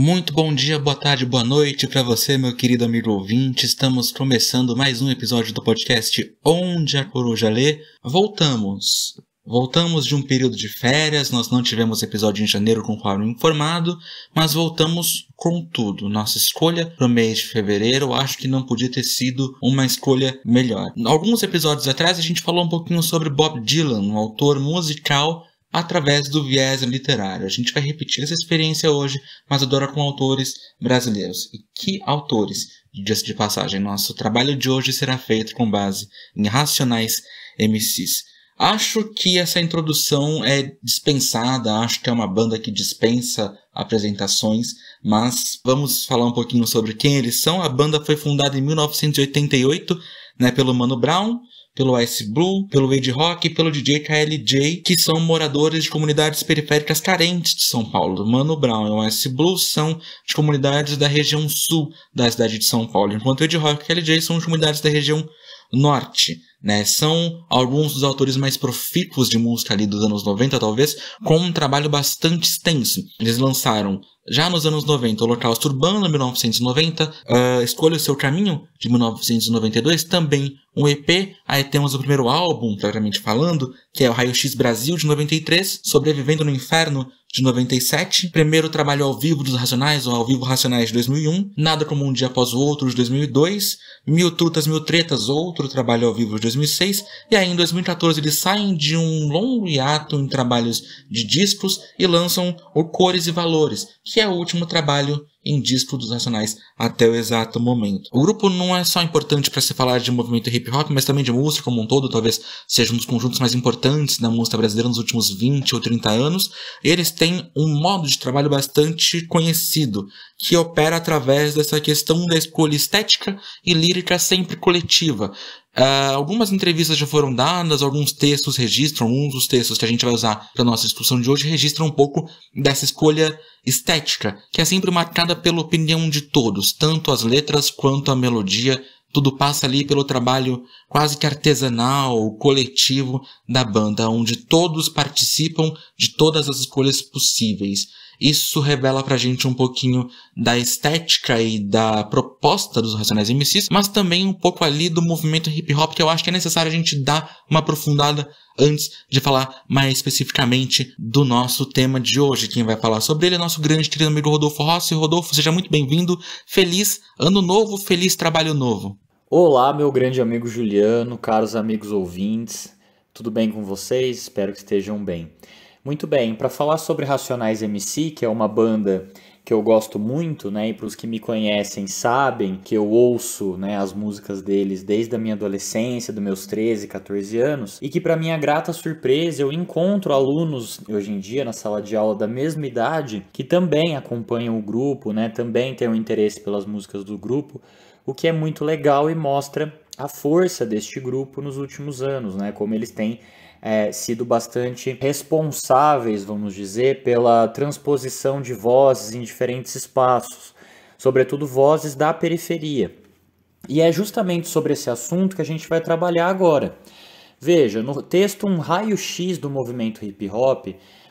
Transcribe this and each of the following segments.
Muito bom dia, boa tarde, boa noite para você, meu querido amigo ouvinte. Estamos começando mais um episódio do podcast Onde a Coruja Lê. Voltamos. Voltamos de um período de férias, nós não tivemos episódio em janeiro com o Paulo informado, mas voltamos com tudo. Nossa escolha para o mês de fevereiro, acho que não podia ter sido uma escolha melhor. Alguns episódios atrás a gente falou um pouquinho sobre Bob Dylan, um autor musical através do viés literário. A gente vai repetir essa experiência hoje, mas agora com autores brasileiros. E que autores? Dias de passagem, nosso trabalho de hoje será feito com base em Racionais MCs. Acho que essa introdução é dispensada, acho que é uma banda que dispensa apresentações, mas vamos falar um pouquinho sobre quem eles são. A banda foi fundada em 1988 né, pelo Mano Brown, pelo Ice Blue, pelo Wade Rock e pelo DJ KLJ, que são moradores de comunidades periféricas carentes de São Paulo. Mano Brown e o Ice Blue são de comunidades da região sul da cidade de São Paulo, enquanto o Wade Rock e KLJ são de comunidades da região norte né? São alguns dos autores mais profícuos de música ali dos anos 90, talvez, com um trabalho bastante extenso. Eles lançaram, já nos anos 90, Holocausto Urbano, 1990, uh, ah, Escolha o Seu Caminho, de 1992, também um EP. Aí temos o primeiro álbum, propriamente falando, que é o Raio X Brasil, de 93, Sobrevivendo no Inferno, de 97, primeiro trabalho ao vivo dos Racionais, ou ao vivo Racionais de 2001, Nada Como Um Dia Após o Outro, de 2002, Mil Trutas, Mil Tretas, outro trabalho ao vivo de 2006, e aí em 2014 eles saem de um longo hiato em trabalhos de discos e lançam O Cores e Valores, que é o último trabalho em disco dos nacionais até o exato momento. O grupo não é só importante para se falar de movimento hip hop, mas também de música como um todo, talvez seja um dos conjuntos mais importantes da música brasileira nos últimos 20 ou 30 anos. Eles têm um modo de trabalho bastante conhecido, que opera através dessa questão da escolha estética e lírica sempre coletiva. É, algumas entrevistas já foram dadas, alguns textos registram, um dos textos que a gente vai usar para nossa discussão de hoje registra um pouco dessa escolha estética, que é sempre marcada pela opinião de todos, tanto as letras quanto a melodia, tudo passa ali pelo trabalho quase que artesanal, coletivo da banda, onde todos participam de todas as escolhas possíveis. Isso revela pra gente um pouquinho da estética e da proposta dos Racionais MCs, mas também um pouco ali do movimento hip hop que eu acho que é necessário a gente dar uma aprofundada antes de falar mais especificamente do nosso tema de hoje. Quem vai falar sobre ele é nosso grande querido amigo Rodolfo Rossi. Rodolfo, seja muito bem-vindo. Feliz ano novo, feliz trabalho novo. Olá, meu grande amigo Juliano, caros amigos ouvintes. Tudo bem com vocês? Espero que estejam bem. Muito bem, para falar sobre Racionais MC, que é uma banda que eu gosto muito, né? E para os que me conhecem sabem que eu ouço, né, as músicas deles desde a minha adolescência, dos meus 13, 14 anos, e que para minha grata surpresa eu encontro alunos hoje em dia na sala de aula da mesma idade que também acompanham o grupo, né? Também têm um interesse pelas músicas do grupo, o que é muito legal e mostra a força deste grupo nos últimos anos, né? Como eles têm é, sido bastante responsáveis, vamos dizer, pela transposição de vozes em diferentes espaços, sobretudo vozes da periferia. E é justamente sobre esse assunto que a gente vai trabalhar agora. Veja, no texto Um Raio-X do Movimento Hip Hop,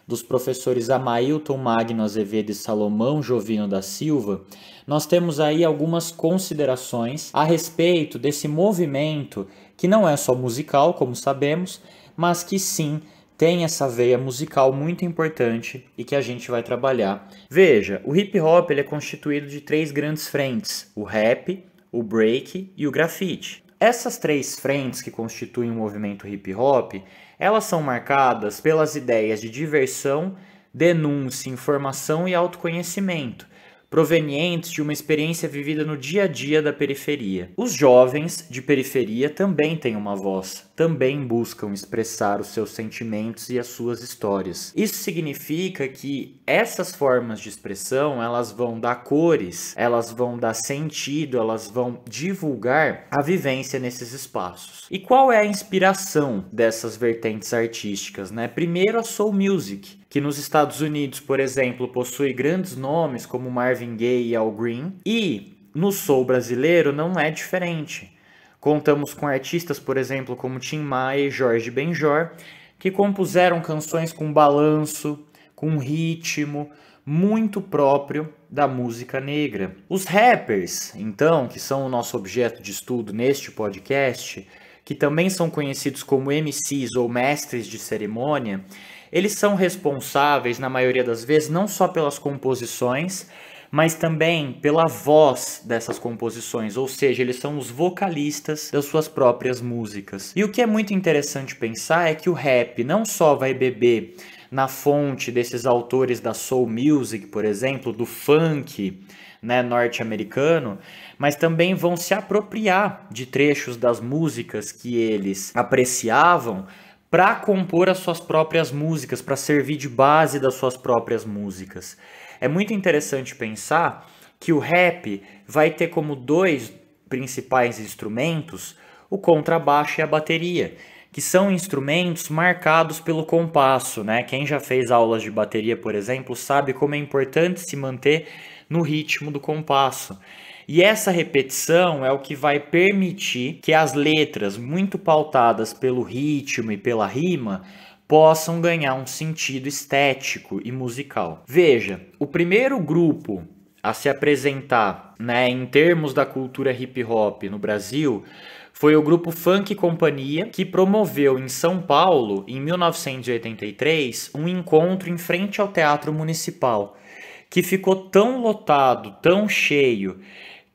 dos professores Amailton Magno Azevedo e Salomão Jovino da Silva, nós temos aí algumas considerações a respeito desse movimento que não é só musical, como sabemos, mas que sim tem essa veia musical muito importante e que a gente vai trabalhar. Veja, o hip hop ele é constituído de três grandes frentes: o rap, o break e o grafite. Essas três frentes que constituem o movimento hip hop, elas são marcadas pelas ideias de diversão, denúncia, informação e autoconhecimento provenientes de uma experiência vivida no dia a dia da periferia. Os jovens de periferia também têm uma voz, também buscam expressar os seus sentimentos e as suas histórias. Isso significa que essas formas de expressão, elas vão dar cores, elas vão dar sentido, elas vão divulgar a vivência nesses espaços. E qual é a inspiração dessas vertentes artísticas, né? Primeiro a soul music, que nos Estados Unidos, por exemplo, possui grandes nomes como Marvin Gaye e Al Green, e no soul brasileiro não é diferente. Contamos com artistas, por exemplo, como Tim Maia e Jorge Benjor, que compuseram canções com balanço, com ritmo muito próprio da música negra. Os rappers, então, que são o nosso objeto de estudo neste podcast, que também são conhecidos como MCs ou mestres de cerimônia, eles são responsáveis, na maioria das vezes, não só pelas composições, mas também pela voz dessas composições, ou seja, eles são os vocalistas das suas próprias músicas. E o que é muito interessante pensar é que o rap não só vai beber na fonte desses autores da soul music, por exemplo, do funk, né, norte-americano, mas também vão se apropriar de trechos das músicas que eles apreciavam para compor as suas próprias músicas, para servir de base das suas próprias músicas. É muito interessante pensar que o rap vai ter como dois principais instrumentos o contrabaixo e a bateria, que são instrumentos marcados pelo compasso, né? Quem já fez aulas de bateria, por exemplo, sabe como é importante se manter no ritmo do compasso. E essa repetição é o que vai permitir que as letras, muito pautadas pelo ritmo e pela rima, possam ganhar um sentido estético e musical. Veja, o primeiro grupo a se apresentar, né, em termos da cultura hip hop no Brasil, foi o grupo Funk Companhia que promoveu em São Paulo, em 1983, um encontro em frente ao Teatro Municipal, que ficou tão lotado, tão cheio,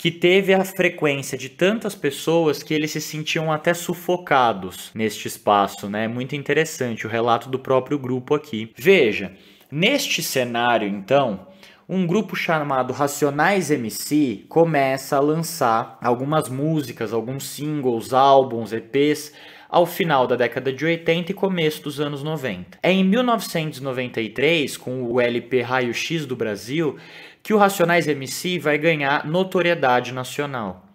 que teve a frequência de tantas pessoas que eles se sentiam até sufocados neste espaço, né? Muito interessante o relato do próprio grupo aqui. Veja, neste cenário então, um grupo chamado Racionais MC começa a lançar algumas músicas, alguns singles, álbuns, EPs ao final da década de 80 e começo dos anos 90. É em 1993, com o LP Raio X do Brasil, que o Racionais MC vai ganhar notoriedade nacional.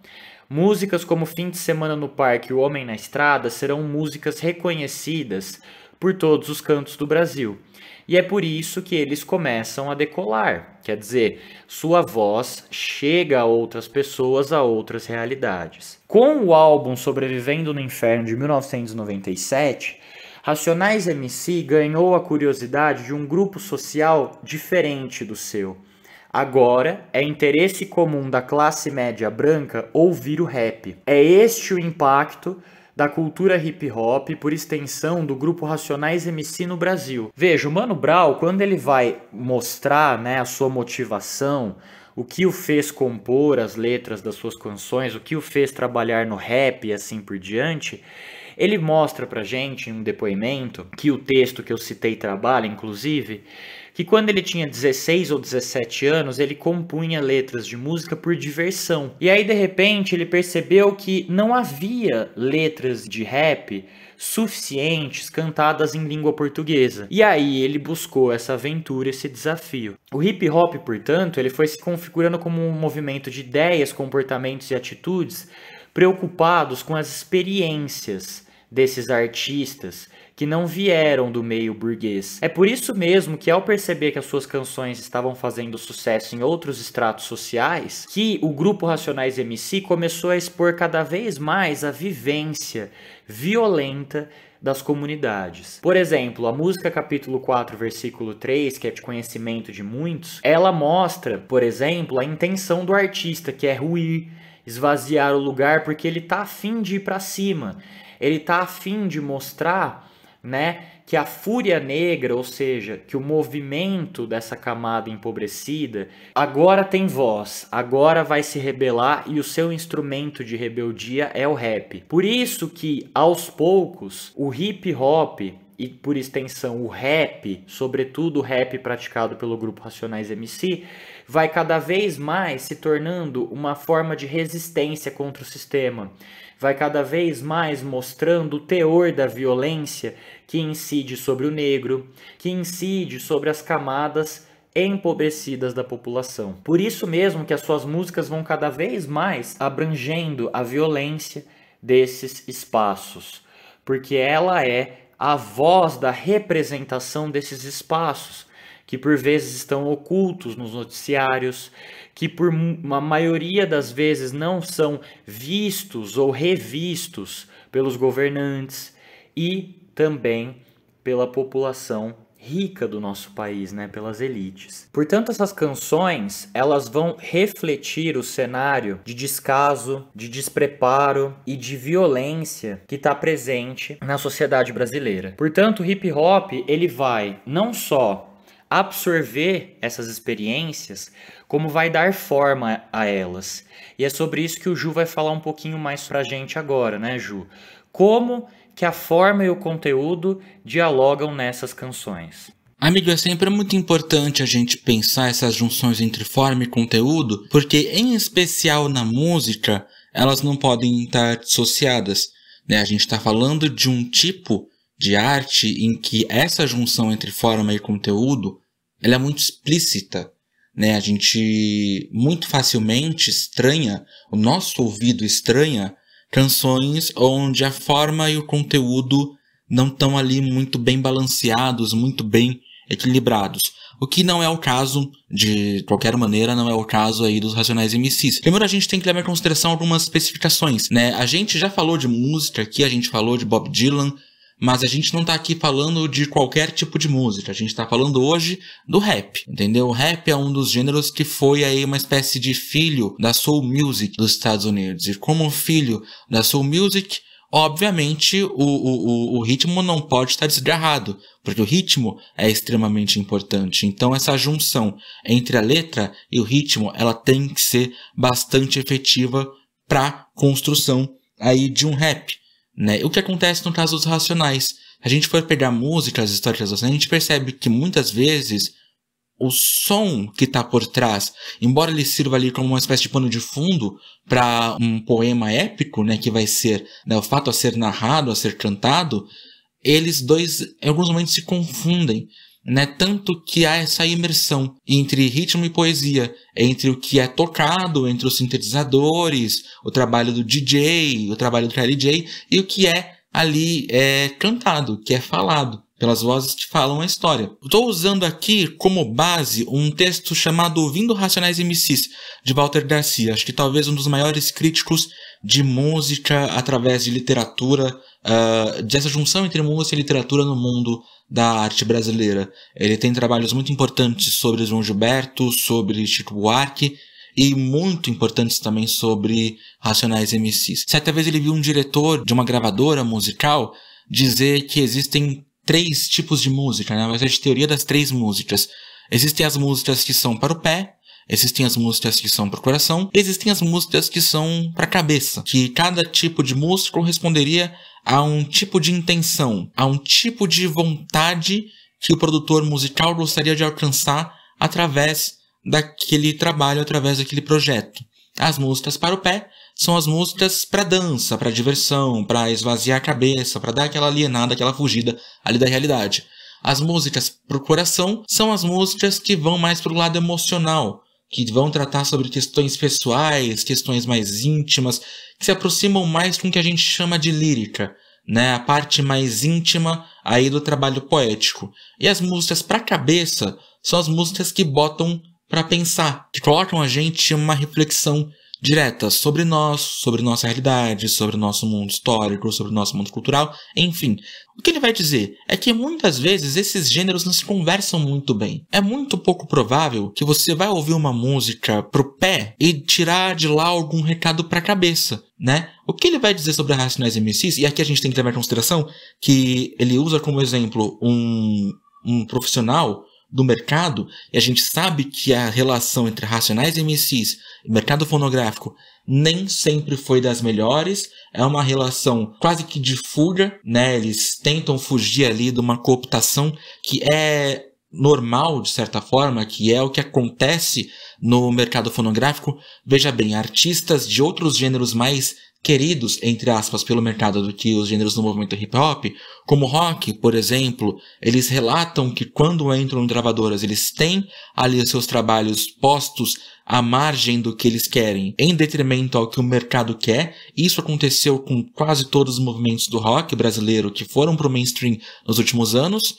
Músicas como Fim de Semana no Parque e O Homem na Estrada serão músicas reconhecidas por todos os cantos do Brasil. E é por isso que eles começam a decolar, quer dizer, sua voz chega a outras pessoas, a outras realidades. Com o álbum Sobrevivendo no Inferno de 1997, Racionais MC ganhou a curiosidade de um grupo social diferente do seu Agora é interesse comum da classe média branca ouvir o rap. É este o impacto da cultura hip hop, por extensão do grupo Racionais MC no Brasil. Veja, o Mano Brown, quando ele vai mostrar né, a sua motivação, o que o fez compor as letras das suas canções, o que o fez trabalhar no rap e assim por diante, ele mostra pra gente em um depoimento que o texto que eu citei trabalha, inclusive, que quando ele tinha 16 ou 17 anos, ele compunha letras de música por diversão. E aí de repente ele percebeu que não havia letras de rap suficientes cantadas em língua portuguesa. E aí ele buscou essa aventura, esse desafio. O hip hop, portanto, ele foi se configurando como um movimento de ideias, comportamentos e atitudes preocupados com as experiências desses artistas que não vieram do meio burguês. É por isso mesmo que ao perceber que as suas canções estavam fazendo sucesso em outros estratos sociais, que o grupo Racionais MC começou a expor cada vez mais a vivência violenta das comunidades. Por exemplo, a música capítulo 4, versículo 3, que é de conhecimento de muitos, ela mostra, por exemplo, a intenção do artista, que é ruir, esvaziar o lugar porque ele tá afim de ir para cima. Ele tá afim de mostrar né, que a fúria negra, ou seja, que o movimento dessa camada empobrecida agora tem voz, agora vai se rebelar e o seu instrumento de rebeldia é o rap. Por isso que aos poucos o hip hop e por extensão o rap, sobretudo o rap praticado pelo grupo Racionais MC, vai cada vez mais se tornando uma forma de resistência contra o sistema, vai cada vez mais mostrando o teor da violência que incide sobre o negro, que incide sobre as camadas empobrecidas da população. Por isso mesmo que as suas músicas vão cada vez mais abrangendo a violência desses espaços, porque ela é a voz da representação desses espaços, que por vezes estão ocultos nos noticiários, que por uma maioria das vezes não são vistos ou revistos pelos governantes e também pela população rica do nosso país, né, pelas elites. Portanto, essas canções, elas vão refletir o cenário de descaso, de despreparo e de violência que está presente na sociedade brasileira. Portanto, o hip hop, ele vai não só absorver essas experiências, como vai dar forma a elas. E é sobre isso que o Ju vai falar um pouquinho mais pra gente agora, né, Ju? Como que a forma e o conteúdo dialogam nessas canções. Amigo, é sempre muito importante a gente pensar essas junções entre forma e conteúdo, porque em especial na música, elas não podem estar dissociadas. Né? A gente está falando de um tipo de arte em que essa junção entre forma e conteúdo ela é muito explícita. Né? A gente muito facilmente estranha, o nosso ouvido estranha canções onde a forma e o conteúdo não estão ali muito bem balanceados, muito bem equilibrados. O que não é o caso, de qualquer maneira, não é o caso aí dos Racionais MCs. Primeiro a gente tem que levar em consideração algumas especificações, né? A gente já falou de música aqui, a gente falou de Bob Dylan, mas a gente não tá aqui falando de qualquer tipo de música, a gente tá falando hoje do rap, entendeu? O rap é um dos gêneros que foi aí uma espécie de filho da soul music dos Estados Unidos. E como filho da soul music, obviamente o, o, o, ritmo não pode estar desgarrado, porque o ritmo é extremamente importante. Então essa junção entre a letra e o ritmo, ela tem que ser bastante efetiva para construção aí de um rap. Né? O que acontece no caso dos racionais? A gente for pegar músicas históricas a gente percebe que muitas vezes o som que está por trás, embora ele sirva ali como uma espécie de pano de fundo para um poema épico, né, que vai ser né, o fato a ser narrado, a ser cantado, eles dois em alguns momentos se confundem né? Tanto que há essa imersão entre ritmo e poesia, entre o que é tocado, entre os sintetizadores, o trabalho do DJ, o trabalho do KLJ e o que é ali é cantado, que é falado pelas vozes que falam a história. Estou usando aqui como base um texto chamado Ouvindo Racionais MCs, de Walter Garcia, acho que talvez um dos maiores críticos de música através de literatura, uh, dessa junção entre música e literatura no mundo da arte brasileira. Ele tem trabalhos muito importantes sobre João Gilberto, sobre Chico Buarque e muito importantes também sobre Racionais MCs. Certa vez ele viu um diretor de uma gravadora musical dizer que existem três tipos de música, né? Mas a teoria das três músicas. Existem as músicas que são para o pé, Existem as músicas que são para o coração, existem as músicas que são para a cabeça, que cada tipo de música corresponderia a um tipo de intenção, a um tipo de vontade que o produtor musical gostaria de alcançar através daquele trabalho, através daquele projeto. As músicas para o pé são as músicas para dança, para diversão, para esvaziar a cabeça, para dar aquela alienada, aquela fugida ali da realidade. As músicas para o coração são as músicas que vão mais para o lado emocional, que vão tratar sobre questões pessoais, questões mais íntimas, que se aproximam mais com o que a gente chama de lírica, né? A parte mais íntima aí do trabalho poético. E as músicas para cabeça são as músicas que botam para pensar, que colocam a gente em uma reflexão diretas sobre nós, sobre nossa realidade, sobre o nosso mundo histórico, sobre o nosso mundo cultural, enfim. O que ele vai dizer é que muitas vezes esses gêneros não se conversam muito bem. É muito pouco provável que você vai ouvir uma música pro pé e tirar de lá algum recado pra cabeça, né? O que ele vai dizer sobre a Racionais MCs, e aqui a gente tem que levar em consideração que ele usa como exemplo um, um profissional do mercado, e a gente sabe que a relação entre Racionais MCs e mercado fonográfico nem sempre foi das melhores, é uma relação quase que de fuga, né? Eles tentam fugir ali de uma cooptação que é normal, de certa forma, que é o que acontece no mercado fonográfico. Veja bem, artistas de outros gêneros mais queridos, entre aspas, pelo mercado do que os gêneros do movimento hip hop, como rock, por exemplo, eles relatam que quando entram em gravadoras, eles têm ali os seus trabalhos postos à margem do que eles querem, em detrimento ao que o mercado quer. Isso aconteceu com quase todos os movimentos do rock brasileiro que foram pro mainstream nos últimos anos.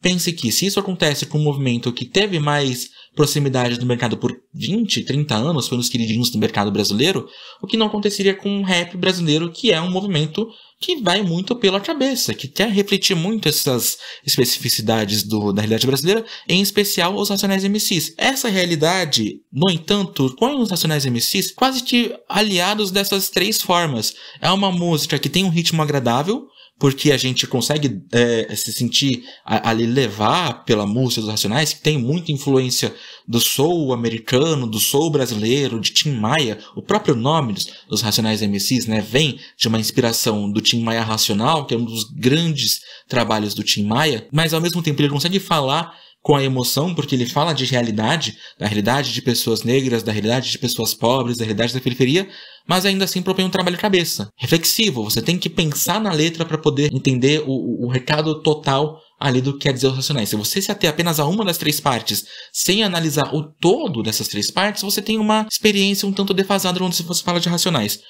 Pense que se isso acontece com um movimento que teve mais proximidade do mercado por 20, 30 anos, foi um queridinhos do mercado brasileiro, o que não aconteceria com um rap brasileiro, que é um movimento que vai muito pela cabeça, que quer refletir muito essas especificidades do, da realidade brasileira, em especial os Racionais MCs. Essa realidade, no entanto, com os Racionais MCs, quase que aliados dessas três formas. É uma música que tem um ritmo agradável, porque a gente consegue é, se sentir ali levar pela música dos Racionais, que tem muita influência do soul americano, do soul brasileiro, de Tim Maia. O próprio nome dos, dos Racionais MCs né, vem de uma inspiração do Tim Maia Racional, que é um dos grandes trabalhos do Tim Maia, mas ao mesmo tempo ele consegue falar com a emoção, porque ele fala de realidade, da realidade de pessoas negras, da realidade de pessoas pobres, da realidade da periferia, mas ainda assim propõe um trabalho de cabeça, reflexivo. Você tem que pensar na letra para poder entender o, o recado total ali do que quer é dizer os racionais. Se você se ater apenas a uma das três partes, sem analisar o todo dessas três partes, você tem uma experiência um tanto defasada quando você fala de racionais.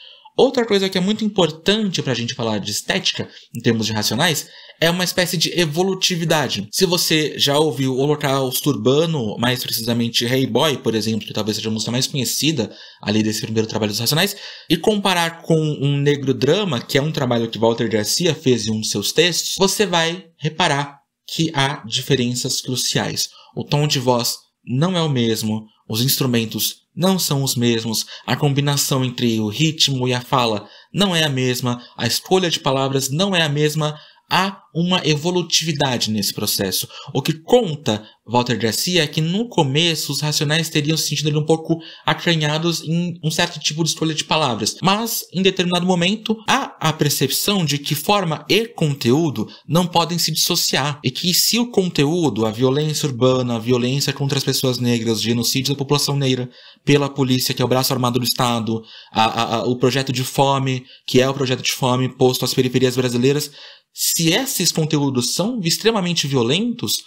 Outra coisa que é muito importante para a gente falar de estética, em termos de racionais, é uma espécie de evolutividade. Se você já ouviu o Holocausto Urbano, mais precisamente Hey Boy, por exemplo, que talvez seja a música mais conhecida ali desse primeiro trabalho dos Racionais, e comparar com um negro drama, que é um trabalho que Walter Garcia fez em um de seus textos, você vai reparar que há diferenças cruciais. O tom de voz não é o mesmo, os instrumentos não são os mesmos, a combinação entre o ritmo e a fala não é a mesma, a escolha de palavras não é a mesma, há uma evolutividade nesse processo. O que conta Walter Garcia é que no começo os racionais teriam se sentido um pouco acanhados em um certo tipo de escolha de palavras, mas em determinado momento há a percepção de que forma e conteúdo não podem se dissociar e que se o conteúdo, a violência urbana, a violência contra as pessoas negras, o genocídio da população negra pela polícia, que é o braço armado do Estado, a, a, a, o projeto de fome, que é o projeto de fome posto às periferias brasileiras, se esses conteúdos são extremamente violentos,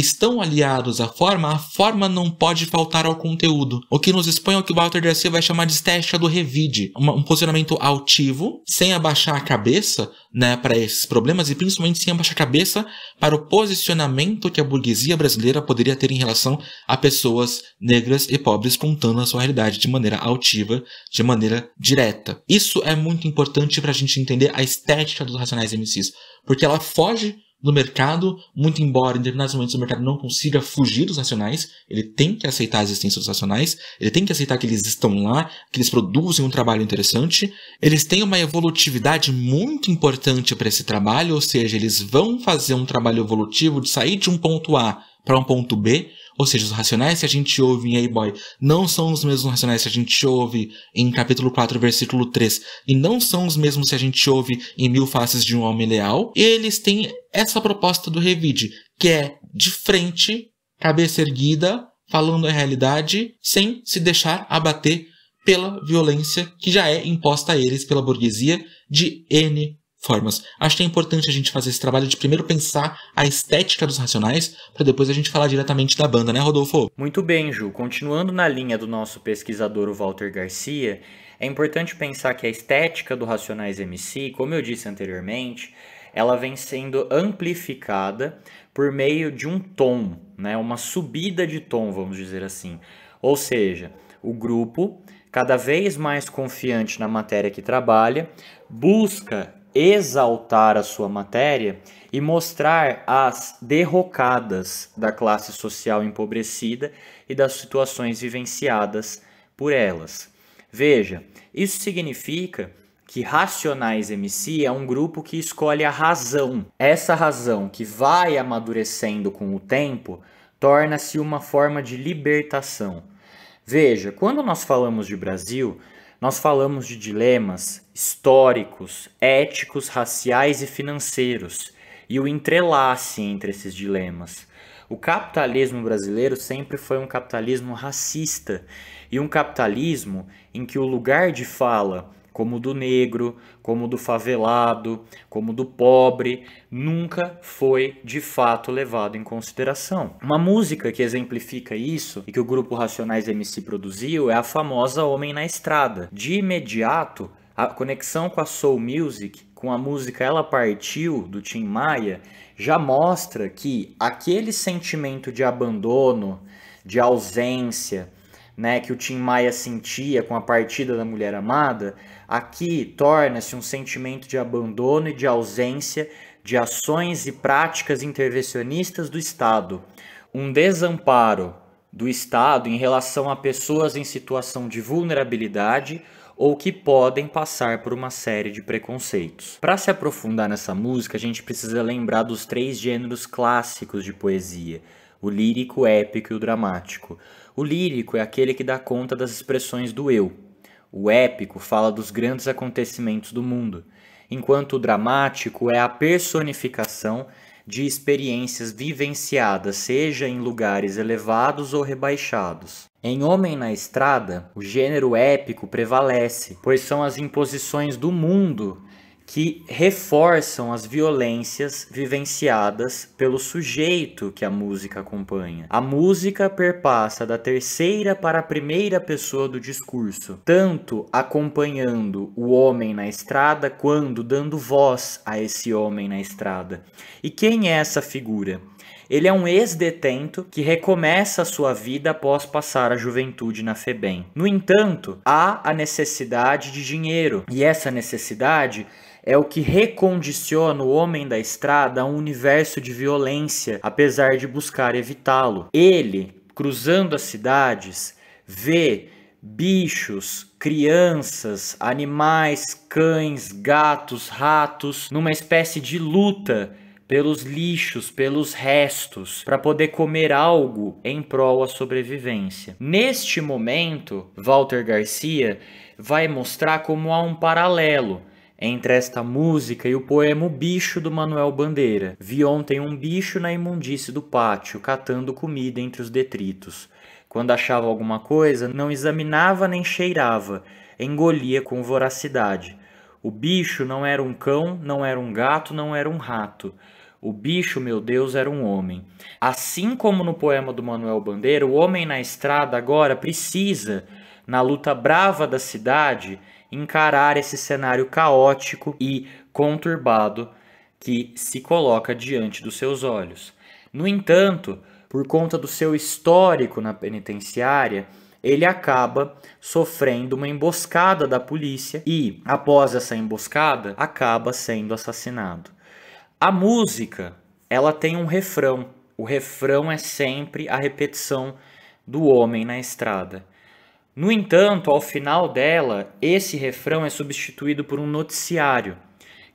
estão aliados à forma, a forma não pode faltar ao conteúdo. O que nos expõe é o que Walter Garcia vai chamar de estética do revide, um posicionamento altivo, sem abaixar a cabeça, né, para esses problemas e principalmente sem abaixar a cabeça para o posicionamento que a burguesia brasileira poderia ter em relação a pessoas negras e pobres contando a sua realidade de maneira altiva, de maneira direta. Isso é muito importante para a gente entender a estética dos Racionais MCs, porque ela foge no mercado, muito embora em determinados momentos o mercado não consiga fugir dos nacionais, ele tem que aceitar a existência dos nacionais, ele tem que aceitar que eles estão lá, que eles produzem um trabalho interessante, eles têm uma evolutividade muito importante para esse trabalho, ou seja, eles vão fazer um trabalho evolutivo de sair de um ponto A para um ponto B, ou seja, os racionais que a gente ouve em A-Boy não são os mesmos racionais que a gente ouve em capítulo 4, versículo 3, e não são os mesmos que a gente ouve em Mil Faces de um Homem Leal. Eles têm essa proposta do Revide, que é de frente, cabeça erguida, falando a realidade, sem se deixar abater pela violência que já é imposta a eles pela burguesia de N formas. Acho que é importante a gente fazer esse trabalho de primeiro pensar a estética dos Racionais, para depois a gente falar diretamente da banda, né, Rodolfo? Muito bem, Ju. Continuando na linha do nosso pesquisador Walter Garcia, é importante pensar que a estética do Racionais MC, como eu disse anteriormente, ela vem sendo amplificada por meio de um tom, né? uma subida de tom, vamos dizer assim. Ou seja, o grupo, cada vez mais confiante na matéria que trabalha, busca exaltar a sua matéria e mostrar as derrocadas da classe social empobrecida e das situações vivenciadas por elas. Veja, isso significa que Racionais MC é um grupo que escolhe a razão. Essa razão que vai amadurecendo com o tempo torna-se uma forma de libertação. Veja, quando nós falamos de Brasil, nós falamos de dilemas históricos, éticos, raciais e financeiros, e o entrelace entre esses dilemas. O capitalismo brasileiro sempre foi um capitalismo racista e um capitalismo em que o lugar de fala, como do negro, como do favelado, como do pobre, nunca foi de fato levado em consideração. Uma música que exemplifica isso e que o grupo Racionais MC produziu é a famosa Homem na Estrada. De imediato, a conexão com a soul music, com a música Ela Partiu do Tim Maia, já mostra que aquele sentimento de abandono, de ausência, né, que o Tim Maia sentia com a partida da mulher amada, aqui torna-se um sentimento de abandono e de ausência de ações e práticas intervencionistas do Estado, um desamparo do Estado em relação a pessoas em situação de vulnerabilidade ou que podem passar por uma série de preconceitos. Para se aprofundar nessa música, a gente precisa lembrar dos três gêneros clássicos de poesia: o lírico, o épico e o dramático. O lírico é aquele que dá conta das expressões do eu. O épico fala dos grandes acontecimentos do mundo, enquanto o dramático é a personificação de experiências vivenciadas, seja em lugares elevados ou rebaixados. Em Homem na Estrada, o gênero épico prevalece, pois são as imposições do mundo que reforçam as violências vivenciadas pelo sujeito que a música acompanha. A música perpassa da terceira para a primeira pessoa do discurso, tanto acompanhando o homem na estrada, quanto dando voz a esse homem na estrada. E quem é essa figura? Ele é um ex-detento que recomeça a sua vida após passar a juventude na FEBEM. No entanto, há a necessidade de dinheiro, e essa necessidade é o que recondiciona o homem da estrada a um universo de violência, apesar de buscar evitá-lo. Ele, cruzando as cidades, vê bichos, crianças, animais, cães, gatos, ratos, numa espécie de luta pelos lixos, pelos restos, para poder comer algo em prol à sobrevivência. Neste momento, Walter Garcia vai mostrar como há um paralelo entre esta música e o poema O Bicho do Manuel Bandeira. Vi ontem um bicho na imundície do pátio, catando comida entre os detritos. Quando achava alguma coisa, não examinava nem cheirava, engolia com voracidade. O bicho não era um cão, não era um gato, não era um rato. O bicho, meu Deus, era um homem. Assim como no poema do Manuel Bandeira, o homem na estrada agora precisa, na luta brava da cidade, encarar esse cenário caótico e conturbado que se coloca diante dos seus olhos. No entanto, por conta do seu histórico na penitenciária, ele acaba sofrendo uma emboscada da polícia e, após essa emboscada, acaba sendo assassinado. A música, ela tem um refrão. O refrão é sempre a repetição do homem na estrada. No entanto, ao final dela, esse refrão é substituído por um noticiário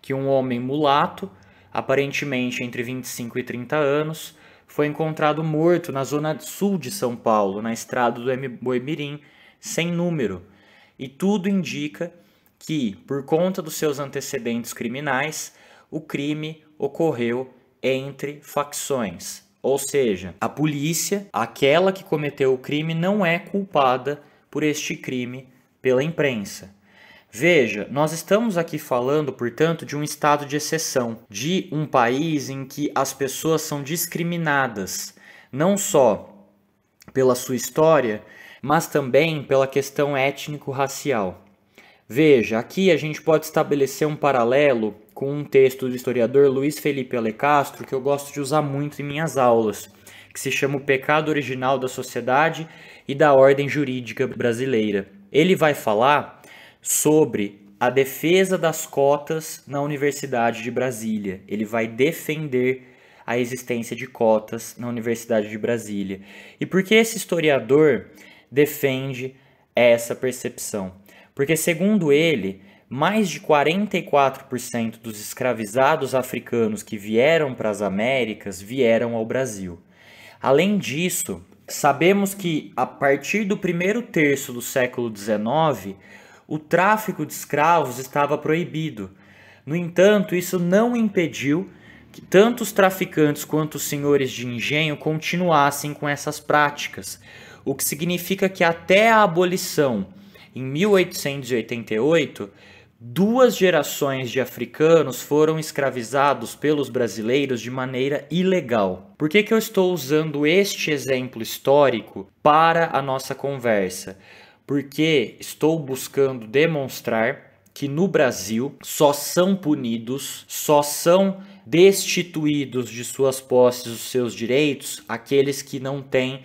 que um homem mulato, aparentemente entre 25 e 30 anos, foi encontrado morto na zona sul de São Paulo, na estrada do Boemirim, sem número. E tudo indica que, por conta dos seus antecedentes criminais, o crime ocorreu entre facções. Ou seja, a polícia, aquela que cometeu o crime, não é culpada por este crime pela imprensa. Veja, nós estamos aqui falando, portanto, de um estado de exceção, de um país em que as pessoas são discriminadas, não só pela sua história, mas também pela questão étnico-racial. Veja, aqui a gente pode estabelecer um paralelo com um texto do historiador Luiz Felipe Alecastro que eu gosto de usar muito em minhas aulas, que se chama O Pecado Original da Sociedade e da Ordem Jurídica Brasileira. Ele vai falar sobre a defesa das cotas na Universidade de Brasília. Ele vai defender a existência de cotas na Universidade de Brasília. E por que esse historiador defende essa percepção? Porque, segundo ele, mais de 44% dos escravizados africanos que vieram para as Américas vieram ao Brasil. Além disso, sabemos que a partir do primeiro terço do século XIX, o tráfico de escravos estava proibido. No entanto, isso não impediu que tanto os traficantes quanto os senhores de engenho continuassem com essas práticas, o que significa que até a abolição em 1888 Duas gerações de africanos foram escravizados pelos brasileiros de maneira ilegal. Por que, que eu estou usando este exemplo histórico para a nossa conversa? Porque estou buscando demonstrar que no Brasil só são punidos, só são destituídos de suas posses dos seus direitos aqueles que não têm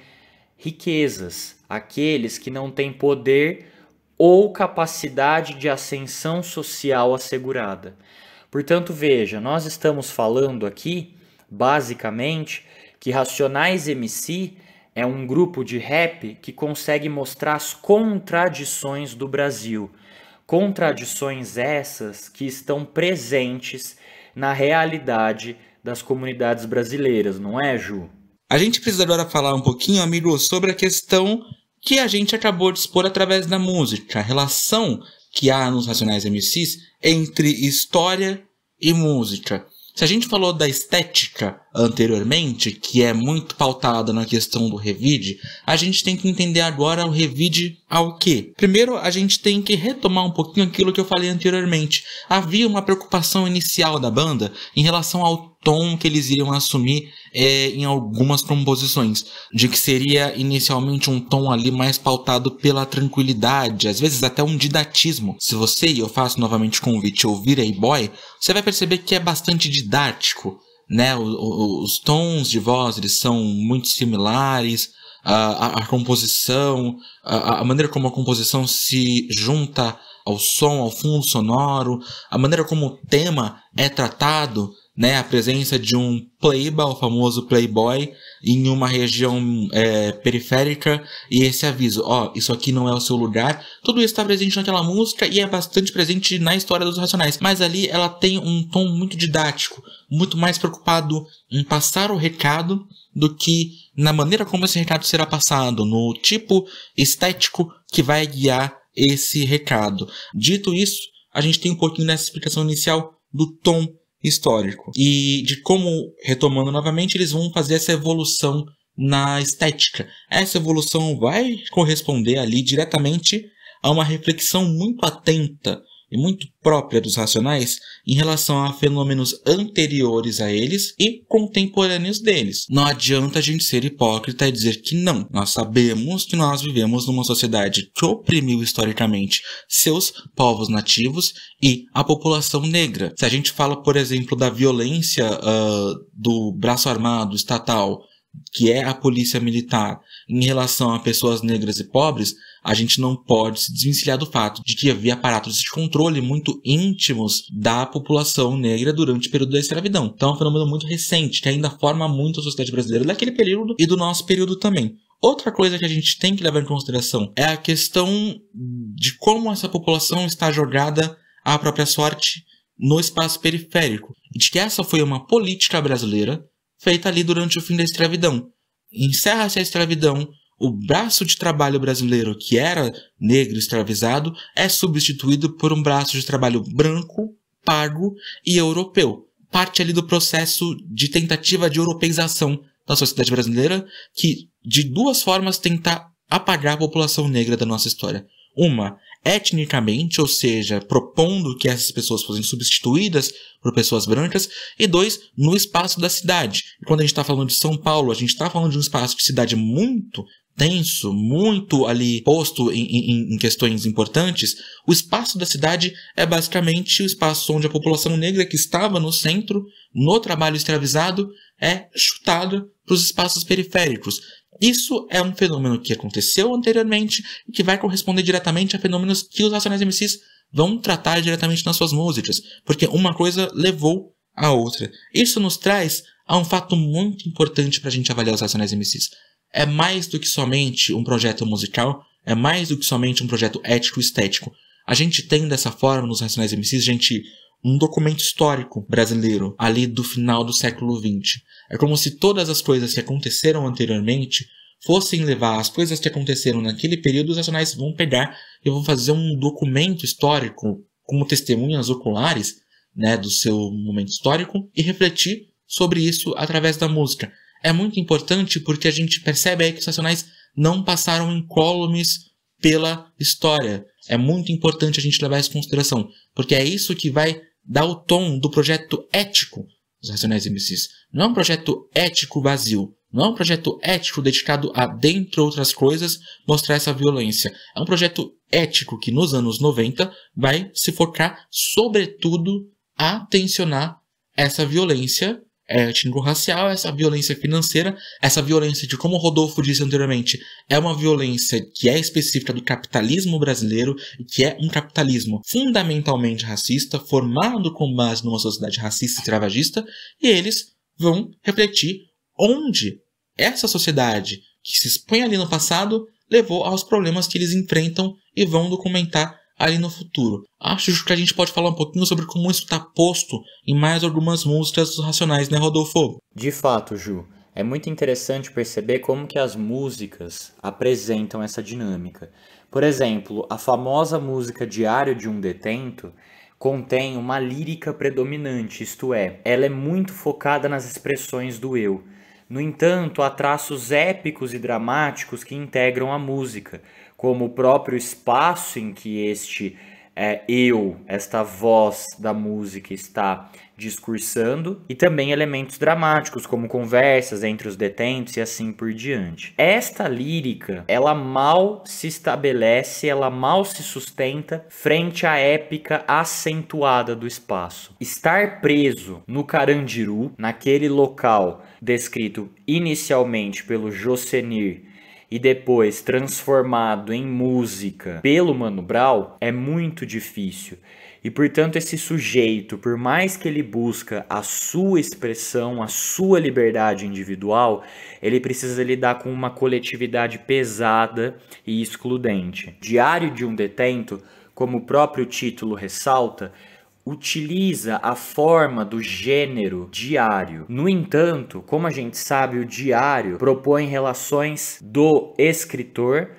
riquezas, aqueles que não têm poder ou capacidade de ascensão social assegurada. Portanto, veja, nós estamos falando aqui, basicamente, que Racionais MC é um grupo de rap que consegue mostrar as contradições do Brasil. Contradições essas que estão presentes na realidade das comunidades brasileiras, não é, Ju? A gente precisa agora falar um pouquinho, amigo, sobre a questão que a gente acabou de expor através da música, a relação que há nos Racionais MCs entre história e música. Se a gente falou da estética anteriormente, que é muito pautada na questão do revide, a gente tem que entender agora o revide ao quê? Primeiro, a gente tem que retomar um pouquinho aquilo que eu falei anteriormente. Havia uma preocupação inicial da banda em relação ao tom que eles iriam assumir é, em algumas composições, de que seria inicialmente um tom ali mais pautado pela tranquilidade, às vezes até um didatismo. Se você, e eu faço novamente o convite, ouvir a Boy, você vai perceber que é bastante didático né? Os, os tons de voz eles são muito similares, a, a composição, a, a, maneira como a composição se junta ao som, ao fundo sonoro, a maneira como o tema é tratado né, a presença de um playboy, o famoso playboy, em uma região é, periférica e esse aviso, ó, oh, isso aqui não é o seu lugar. Tudo isso está presente naquela música e é bastante presente na história dos Racionais, mas ali ela tem um tom muito didático, muito mais preocupado em passar o recado do que na maneira como esse recado será passado, no tipo estético que vai guiar esse recado. Dito isso, a gente tem um pouquinho dessa explicação inicial do tom histórico. E de como, retomando novamente, eles vão fazer essa evolução na estética. Essa evolução vai corresponder ali diretamente a uma reflexão muito atenta e muito própria dos racionais em relação a fenômenos anteriores a eles e contemporâneos deles. Não adianta a gente ser hipócrita e dizer que não. Nós sabemos que nós vivemos numa sociedade que oprimiu historicamente seus povos nativos e a população negra. Se a gente fala, por exemplo, da violência uh, do braço armado estatal que é a polícia militar, em relação a pessoas negras e pobres, a gente não pode se desvencilhar do fato de que havia aparatos de controle muito íntimos da população negra durante o período da escravidão. Então é um fenômeno muito recente, que ainda forma muito a sociedade brasileira daquele período e do nosso período também. Outra coisa que a gente tem que levar em consideração é a questão de como essa população está jogada à própria sorte no espaço periférico. De que essa foi uma política brasileira feita ali durante o fim da escravidão. Encerra-se a escravidão, o braço de trabalho brasileiro, que era negro escravizado, é substituído por um braço de trabalho branco, pago e europeu. Parte ali do processo de tentativa de europeização da sociedade brasileira, que de duas formas tenta apagar a população negra da nossa história. Uma etnicamente, ou seja, propondo que essas pessoas fossem substituídas por pessoas brancas, e dois, no espaço da cidade. E quando a gente está falando de São Paulo, a gente está falando de um espaço de cidade muito tenso, muito ali posto em, em, em, questões importantes, o espaço da cidade é basicamente o espaço onde a população negra que estava no centro, no trabalho escravizado, é chutada para os espaços periféricos. Isso é um fenômeno que aconteceu anteriormente e que vai corresponder diretamente a fenômenos que os Racionais MCs vão tratar diretamente nas suas músicas, porque uma coisa levou à outra. Isso nos traz a um fato muito importante para a gente avaliar os Racionais MCs. É mais do que somente um projeto musical, é mais do que somente um projeto ético-estético. A gente tem dessa forma nos Racionais MCs gente um documento histórico brasileiro ali do final do século XX. É como se todas as coisas que aconteceram anteriormente fossem levar as coisas que aconteceram naquele período, os nacionais vão pegar e vão fazer um documento histórico como testemunhas oculares né, do seu momento histórico e refletir sobre isso através da música. É muito importante porque a gente percebe aí que os nacionais não passaram incólumes pela história. É muito importante a gente levar isso em consideração, porque é isso que vai dá o tom do projeto ético dos Racionais MCs. Não é um projeto ético vazio. Não é um projeto ético dedicado a, dentre outras coisas, mostrar essa violência. É um projeto ético que, nos anos 90, vai se focar, sobretudo, a tensionar essa violência é, étnico-racial, essa violência financeira, essa violência de como o Rodolfo disse anteriormente, é uma violência que é específica do capitalismo brasileiro, que é um capitalismo fundamentalmente racista, formado com base numa sociedade racista e travagista, e eles vão refletir onde essa sociedade que se expõe ali no passado levou aos problemas que eles enfrentam e vão documentar ali no futuro. Acho que a gente pode falar um pouquinho sobre como isso está posto em mais algumas músicas racionais, né, Rodolfo? De fato, Ju. É muito interessante perceber como que as músicas apresentam essa dinâmica. Por exemplo, a famosa música Diário de um Detento contém uma lírica predominante, isto é, ela é muito focada nas expressões do eu. No entanto, há traços épicos e dramáticos que integram a música, como o próprio espaço em que este é, eu, esta voz da música está discursando, e também elementos dramáticos, como conversas entre os detentos e assim por diante. Esta lírica, ela mal se estabelece, ela mal se sustenta frente à épica acentuada do espaço. Estar preso no Carandiru, naquele local descrito inicialmente pelo Jocenir e depois transformado em música pelo Mano Brown é muito difícil. E portanto, esse sujeito, por mais que ele busca a sua expressão, a sua liberdade individual, ele precisa lidar com uma coletividade pesada e excludente. Diário de um detento, como o próprio título ressalta, utiliza a forma do gênero diário. No entanto, como a gente sabe, o diário propõe relações do escritor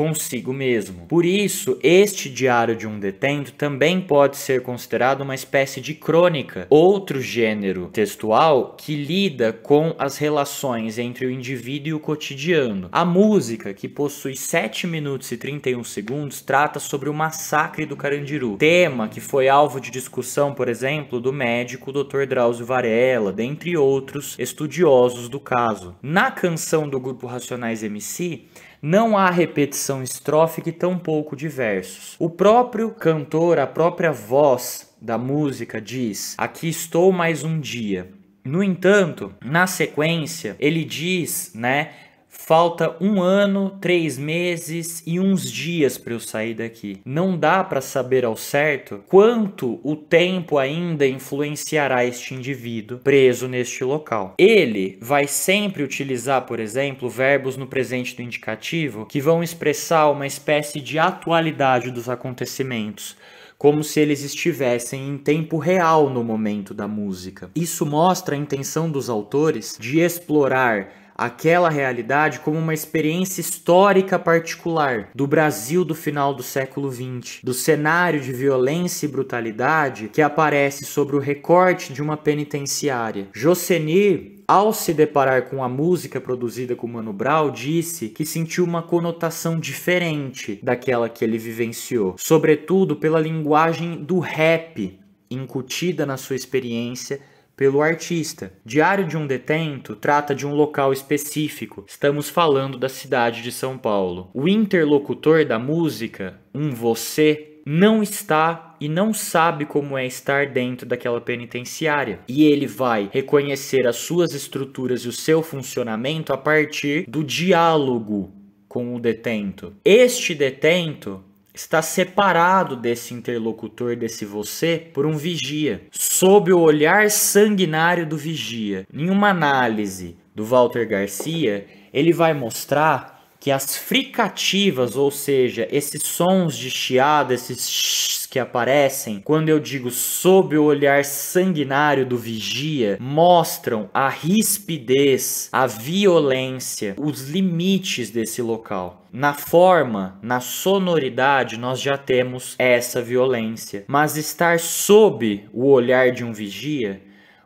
consigo mesmo. Por isso, este diário de um detento também pode ser considerado uma espécie de crônica, outro gênero textual que lida com as relações entre o indivíduo e o cotidiano. A música, que possui 7 minutos e 31 segundos, trata sobre o massacre do Carandiru, tema que foi alvo de discussão, por exemplo, do médico Dr. Drauzio Varela, dentre outros estudiosos do caso. Na canção do grupo Racionais MC, não há repetição estrófica e tampouco de versos. O próprio cantor, a própria voz da música diz: Aqui estou mais um dia. No entanto, na sequência, ele diz, né, Falta um ano, três meses e uns dias para eu sair daqui. Não dá para saber ao certo quanto o tempo ainda influenciará este indivíduo preso neste local. Ele vai sempre utilizar, por exemplo, verbos no presente do indicativo que vão expressar uma espécie de atualidade dos acontecimentos como se eles estivessem em tempo real no momento da música. Isso mostra a intenção dos autores de explorar aquela realidade como uma experiência histórica particular do Brasil do final do século XX, do cenário de violência e brutalidade que aparece sobre o recorte de uma penitenciária. Joceni ao se deparar com a música produzida com Mano Brown, disse que sentiu uma conotação diferente daquela que ele vivenciou, sobretudo pela linguagem do rap incutida na sua experiência pelo artista. Diário de um Detento trata de um local específico, estamos falando da cidade de São Paulo. O interlocutor da música, um você, não está e não sabe como é estar dentro daquela penitenciária. E ele vai reconhecer as suas estruturas e o seu funcionamento a partir do diálogo com o detento. Este detento está separado desse interlocutor, desse você, por um vigia, sob o olhar sanguinário do vigia. Em uma análise do Walter Garcia, ele vai mostrar que as fricativas, ou seja, esses sons de chiado, esses que aparecem, quando eu digo sob o olhar sanguinário do vigia, mostram a rispidez, a violência, os limites desse local. Na forma, na sonoridade, nós já temos essa violência, mas estar sob o olhar de um vigia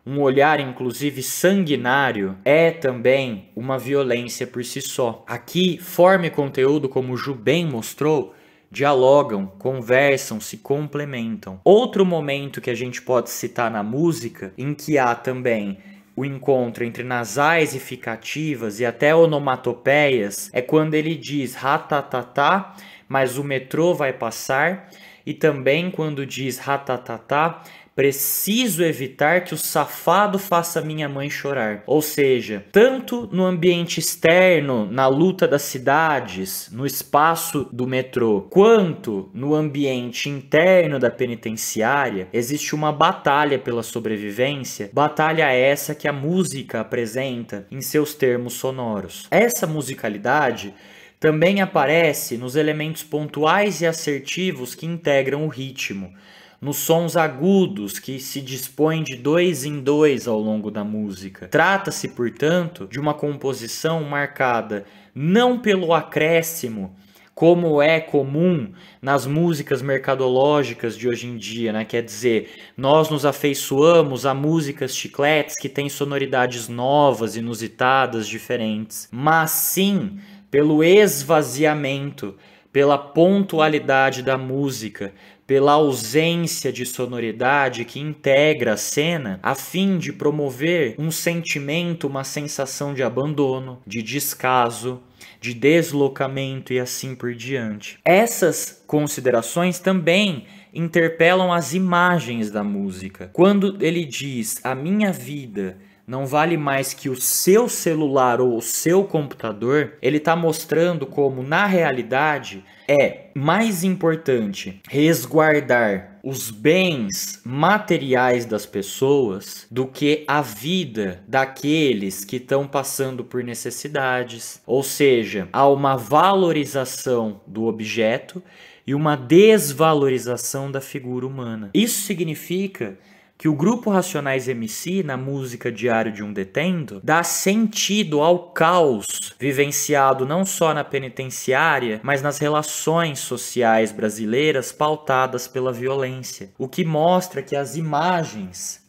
um olhar inclusive sanguinário, é também uma violência por si só. Aqui, forma e conteúdo, como o Ju bem mostrou, dialogam, conversam, se complementam. Outro momento que a gente pode citar na música, em que há também o encontro entre nasais e ficativas e até onomatopeias, é quando ele diz ratatatá, mas o metrô vai passar e também quando diz ratatatá, preciso evitar que o safado faça minha mãe chorar. Ou seja, tanto no ambiente externo, na luta das cidades, no espaço do metrô, quanto no ambiente interno da penitenciária, existe uma batalha pela sobrevivência, batalha essa que a música apresenta em seus termos sonoros. Essa musicalidade também aparece nos elementos pontuais e assertivos que integram o ritmo, nos sons agudos que se dispõem de dois em dois ao longo da música. Trata-se, portanto, de uma composição marcada não pelo acréscimo, como é comum nas músicas mercadológicas de hoje em dia, né? Quer dizer, nós nos afeiçoamos a músicas chicletes que têm sonoridades novas, inusitadas, diferentes, mas sim pelo esvaziamento, pela pontualidade da música, pela ausência de sonoridade que integra a cena, a fim de promover um sentimento, uma sensação de abandono, de descaso, de deslocamento e assim por diante. Essas considerações também interpelam as imagens da música. Quando ele diz a minha vida não vale mais que o seu celular ou o seu computador, ele está mostrando como, na realidade, é mais importante resguardar os bens materiais das pessoas do que a vida daqueles que estão passando por necessidades. Ou seja, há uma valorização do objeto e uma desvalorização da figura humana. Isso significa que o grupo Racionais MC, na música Diário de um Detento, dá sentido ao caos vivenciado não só na penitenciária, mas nas relações sociais brasileiras pautadas pela violência. O que mostra que as imagens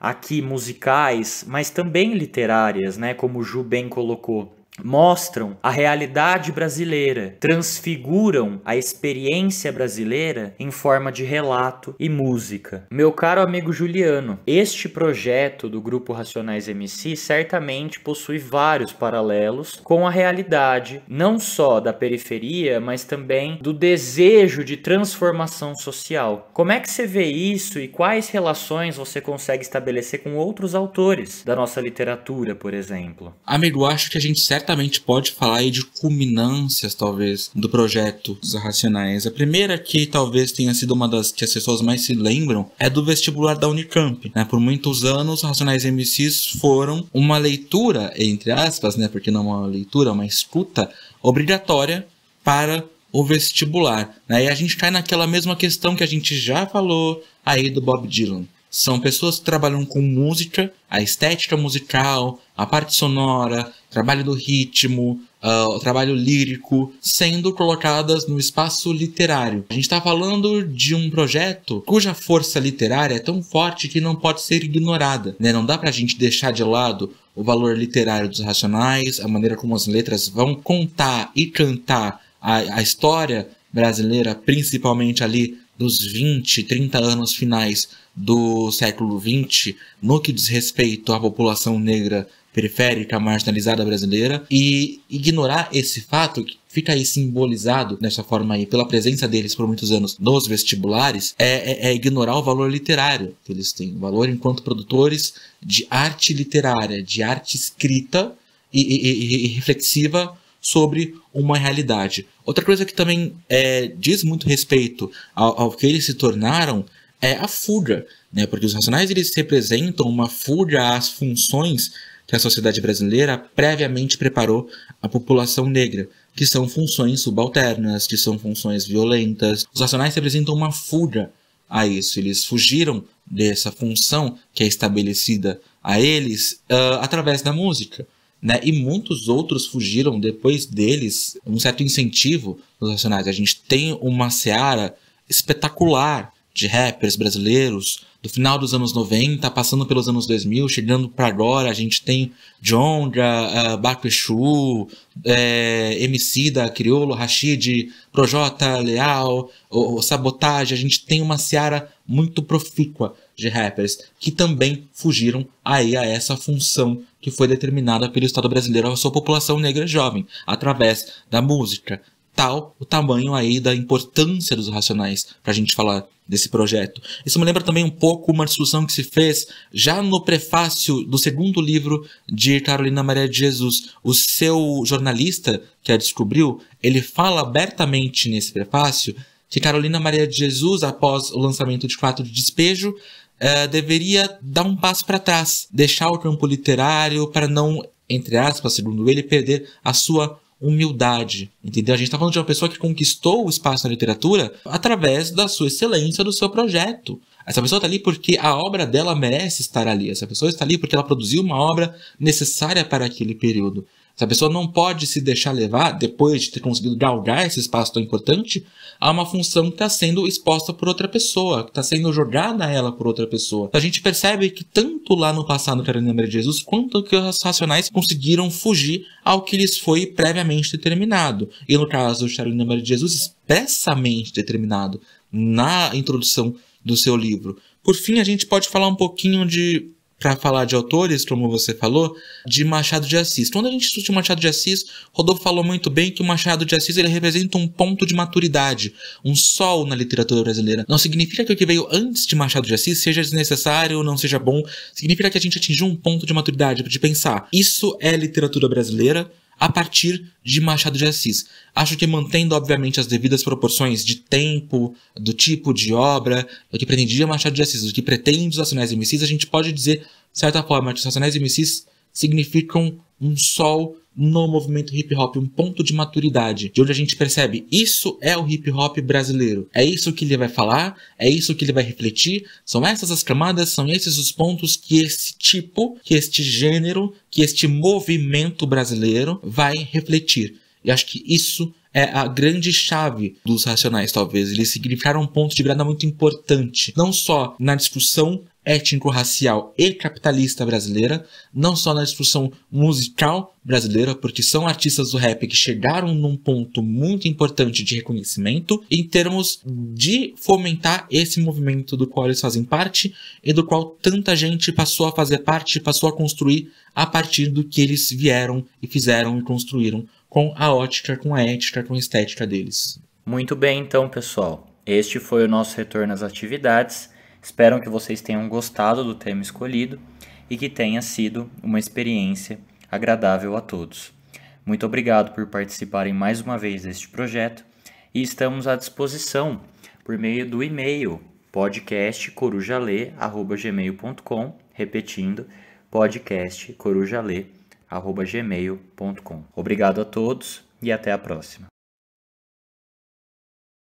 aqui musicais, mas também literárias, né, como o Ju bem colocou, mostram a realidade brasileira, transfiguram a experiência brasileira em forma de relato e música. Meu caro amigo Juliano, este projeto do grupo Racionais MC certamente possui vários paralelos com a realidade não só da periferia, mas também do desejo de transformação social. Como é que você vê isso e quais relações você consegue estabelecer com outros autores da nossa literatura, por exemplo? Amigo, acho que a gente certa certamente pode falar aí de culminâncias, talvez, do projeto dos Racionais. A primeira que talvez tenha sido uma das que as pessoas mais se lembram é do vestibular da Unicamp. Né? Por muitos anos, Racionais MCs foram uma leitura, entre aspas, né? porque não é uma leitura, é uma escuta obrigatória para o vestibular. Né? E a gente cai naquela mesma questão que a gente já falou aí do Bob Dylan. São pessoas que trabalham com música, a estética musical, a parte sonora, trabalho do ritmo, uh, trabalho lírico, sendo colocadas no espaço literário. A gente está falando de um projeto cuja força literária é tão forte que não pode ser ignorada. Né? Não dá para a gente deixar de lado o valor literário dos racionais, a maneira como as letras vão contar e cantar a, a história brasileira, principalmente ali nos 20, 30 anos finais do século 20, no que diz respeito à população negra periférica, marginalizada brasileira, e ignorar esse fato que fica aí simbolizado nessa forma aí pela presença deles por muitos anos nos vestibulares é, é, é, ignorar o valor literário que eles têm, o valor enquanto produtores de arte literária, de arte escrita e, e, e reflexiva sobre uma realidade. Outra coisa que também é, diz muito respeito ao, ao que eles se tornaram é a fuga, né? Porque os racionais eles representam uma fuga às funções que a sociedade brasileira previamente preparou à população negra, que são funções subalternas, que são funções violentas. Os racionais representam uma fuga a isso. Eles fugiram dessa função que é estabelecida a eles uh, através da música né? E muitos outros fugiram depois deles um certo incentivo dos Racionais. A gente tem uma seara espetacular de rappers brasileiros do final dos anos 90, passando pelos anos 2000, chegando para agora, a gente tem Jonga, uh, eh, Baco Exu, é, eh, Emicida, Criolo, Rashid, Projota, Leal, o, o Sabotage, a gente tem uma seara muito profícua de rappers que também fugiram aí a essa função que foi determinada pelo Estado brasileiro à sua população negra jovem, através da música. Tal o tamanho aí da importância dos racionais para a gente falar desse projeto. Isso me lembra também um pouco uma discussão que se fez já no prefácio do segundo livro de Carolina Maria de Jesus. O seu jornalista que a descobriu, ele fala abertamente nesse prefácio que Carolina Maria de Jesus, após o lançamento de Quatro de Despejo, uh, deveria dar um passo para trás, deixar o campo literário para não, entre aspas, segundo ele, perder a sua humildade, entendeu? A gente está falando de uma pessoa que conquistou o espaço na literatura através da sua excelência, do seu projeto. Essa pessoa está ali porque a obra dela merece estar ali. Essa pessoa está ali porque ela produziu uma obra necessária para aquele período. Essa pessoa não pode se deixar levar, depois de ter conseguido galgar esse espaço tão importante, a uma função que está sendo exposta por outra pessoa, que está sendo jogada a ela por outra pessoa. A gente percebe que tanto lá no passado Carolina de Jesus, quanto que os racionais conseguiram fugir ao que lhes foi previamente determinado. E no caso do Carolina de Jesus, expressamente determinado na introdução do seu livro. Por fim, a gente pode falar um pouquinho de para falar de autores, como você falou, de Machado de Assis. Quando a gente discute Machado de Assis, Rodolfo falou muito bem que o Machado de Assis ele representa um ponto de maturidade, um sol na literatura brasileira. Não significa que o que veio antes de Machado de Assis seja desnecessário ou não seja bom, significa que a gente atingiu um ponto de maturidade, de pensar, isso é literatura brasileira, a partir de Machado de Assis. Acho que mantendo, obviamente, as devidas proporções de tempo, do tipo de obra, do que pretendia Machado de Assis, do que pretende os Racionais MCs, a gente pode dizer, de certa forma, que os Racionais MCs significam um sol no movimento hip hop, um ponto de maturidade, de onde a gente percebe isso é o hip hop brasileiro. É isso que ele vai falar, é isso que ele vai refletir, são essas as camadas, são esses os pontos que esse tipo, que este gênero, que este movimento brasileiro vai refletir. E acho que isso é a grande chave dos racionais, talvez. Eles significaram um ponto de virada muito importante, não só na discussão étnico-racial e capitalista brasileira, não só na discussão musical brasileira, porque são artistas do rap que chegaram num ponto muito importante de reconhecimento, em termos de fomentar esse movimento do qual eles fazem parte e do qual tanta gente passou a fazer parte, passou a construir a partir do que eles vieram e fizeram e construíram com a ótica, com a ética, com a estética deles. Muito bem, então, pessoal. Este foi o nosso retorno às atividades. Espero que vocês tenham gostado do tema escolhido e que tenha sido uma experiência agradável a todos. Muito obrigado por participarem mais uma vez deste projeto e estamos à disposição por meio do e-mail podcastcorujale@gmail.com, repetindo, podcastcorujale@gmail.com. Obrigado a todos e até a próxima.